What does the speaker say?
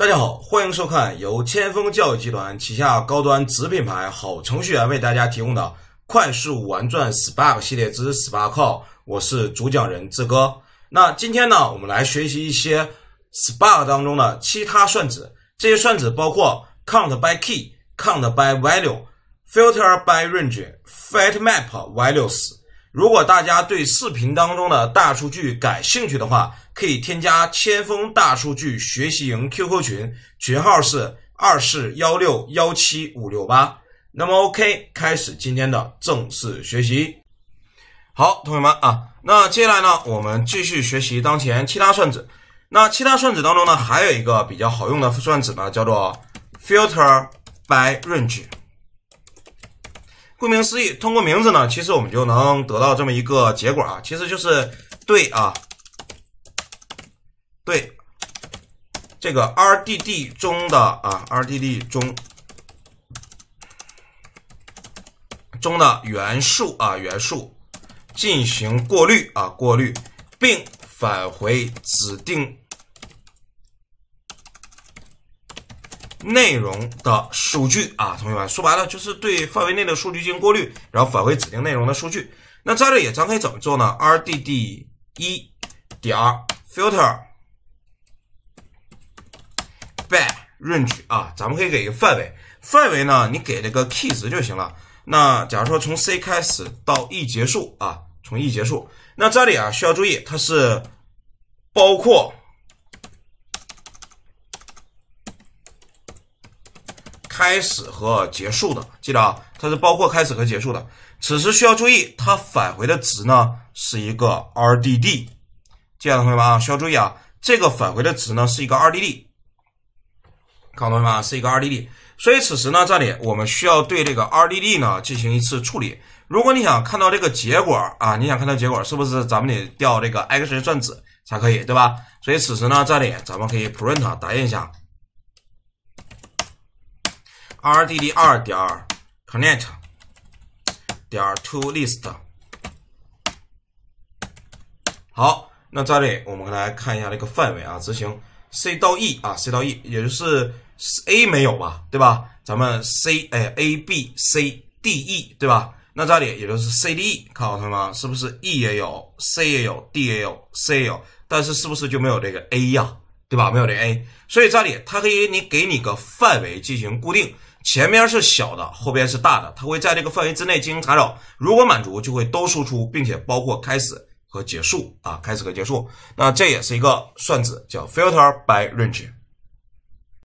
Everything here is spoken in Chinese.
大家好，欢迎收看由千锋教育集团旗下高端子品牌好程序员为大家提供的快速玩转 Spark 系列之 Spark。我是主讲人志哥。那今天呢，我们来学习一些 Spark 当中的其他算子。这些算子包括 count by key、count by value、filter by range、f a t map values。如果大家对视频当中的大数据感兴趣的话，可以添加千峰大数据学习营 QQ 群，群号是二四幺六幺七五六八。那么 OK，开始今天的正式学习。好，同学们啊，那接下来呢，我们继续学习当前其他算子。那其他算子当中呢，还有一个比较好用的算子呢，叫做 filter by range。顾名思义，通过名字呢，其实我们就能得到这么一个结果啊，其实就是对啊，对这个 RDD 中的啊 RDD 中中的元素啊元素进行过滤啊过滤，并返回指定。内容的数据啊，同学们说白了就是对范围内的数据进行过滤，然后返回指定内容的数据。那在这里咱可以怎么做呢？RDD 一点 filter by range 啊，咱们可以给一个范围，范围呢你给这个 key 值就行了。那假如说从 c 开始到 e 结束啊，从 e 结束。那这里啊需要注意，它是包括。开始和结束的，记得啊，它是包括开始和结束的。此时需要注意，它返回的值呢是一个 RDD，记样的同学们啊，需要注意啊，这个返回的值呢是一个 RDD。看同学们是一个 RDD，所以此时呢，这里我们需要对这个 RDD 呢进行一次处理。如果你想看到这个结果啊，你想看到结果是不是咱们得调这个 action 算子才可以，对吧？所以此时呢，这里咱们可以 print 打印一下。RDD 二点 connect 点 to list。好，那这里我们来看一下这个范围啊，执行 C 到 E 啊，C 到 E，也就是 A 没有吧，对吧？咱们 C 哎，A B C D E 对吧？那这里也就是 C D E，看好同学们，是不是 E 也有，C 也有，D 也有，C 也有，但是是不是就没有这个 A 呀？对吧？没有这 A，所以这里它可以你给你个范围进行固定。前面是小的，后边是大的，它会在这个范围之内进行查找。如果满足，就会都输出，并且包括开始和结束啊，开始和结束。那这也是一个算子，叫 filter by range。